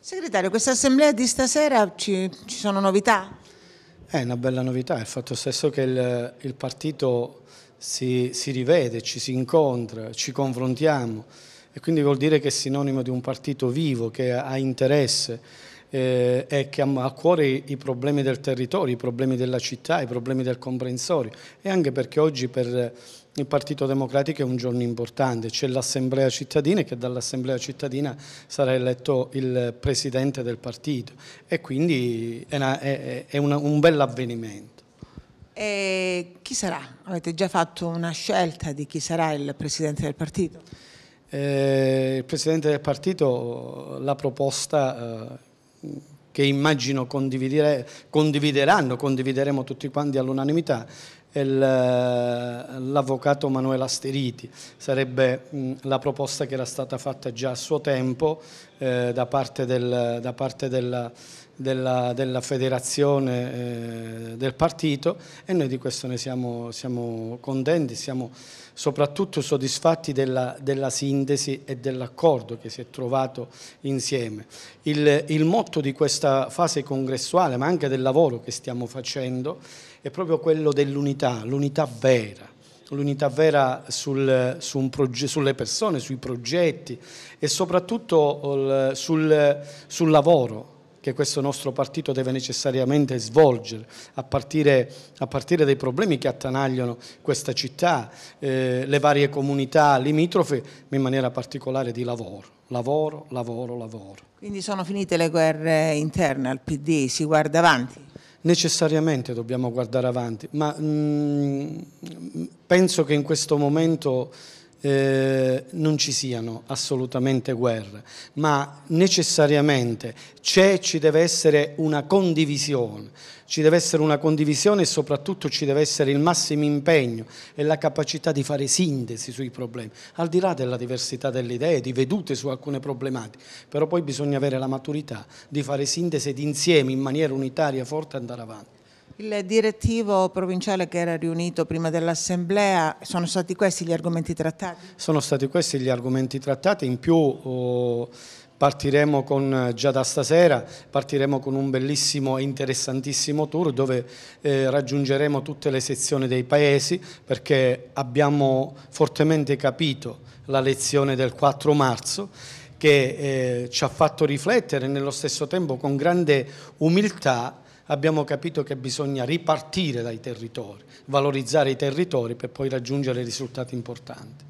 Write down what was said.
Segretario, questa assemblea di stasera ci, ci, sono novità? È una bella novità, il fatto stesso che il, il partito si, si, rivede, ci si incontra, ci confrontiamo e quindi vuol dire che è sinonimo di un partito vivo che ha interesse eh, e che ha a cuore i problemi del territorio, i problemi della città, i problemi del comprensorio e anche perché oggi per eh, il Partito Democratico è un giorno importante, c'è l'Assemblea cittadina che dall'Assemblea cittadina sarà eletto il Presidente del partito e quindi è, una, è, è una, un bel avvenimento. E chi sarà? Avete già fatto una scelta di chi sarà il Presidente del partito? Eh, il Presidente del partito, la proposta... Eh, che immagino condivideranno, condivideremo tutti quanti all'unanimità, eh, l'avvocato Manuela Asteriti, sarebbe mm, la proposta che era stata fatta già a suo tempo eh, da parte, del, da parte della, della, della, federazione eh, del partito e noi di questo ne siamo, siamo contenti, siamo soprattutto soddisfatti della, della sintesi e dell'accordo che si è trovato insieme. Il, il motto di questa fase congressuale ma anche del lavoro che stiamo facendo è proprio quello dell'unità, l'unità vera, l'unità vera sul, su sulle persone, sui progetti e soprattutto sul, sul lavoro, che questo nostro partito deve necessariamente svolgere, a partire, a partire dai problemi che attanagliano questa città, eh, le varie comunità limitrofe, ma in maniera particolare di lavoro. Lavoro, lavoro, lavoro. Quindi sono finite le guerre interne al PD, si guarda avanti? necessariamente dobbiamo guardare avanti, ma mh, mm, penso che in questo momento eh, non ci siano assolutamente guerre, ma necessariamente c'è e ci deve essere una condivisione, ci deve essere una condivisione e soprattutto ci deve essere il massimo impegno e la capacità di fare sintesi sui problemi, al di là della diversità delle idee, di vedute su alcune problematiche, però poi bisogna avere la maturità di fare sintesi ed insieme in maniera unitaria forte andare avanti. Il direttivo provinciale che era riunito prima dell'assemblea, sono stati questi gli argomenti trattati? Sono stati questi gli argomenti trattati, in più oh, partiremo con, già da stasera, partiremo con un bellissimo e interessantissimo tour dove eh, raggiungeremo tutte le sezioni dei paesi perché abbiamo fortemente capito la lezione del 4 marzo che eh, ci ha fatto riflettere nello stesso tempo con grande umiltà abbiamo capito che bisogna ripartire dai territori, valorizzare i territori per poi raggiungere risultati importanti.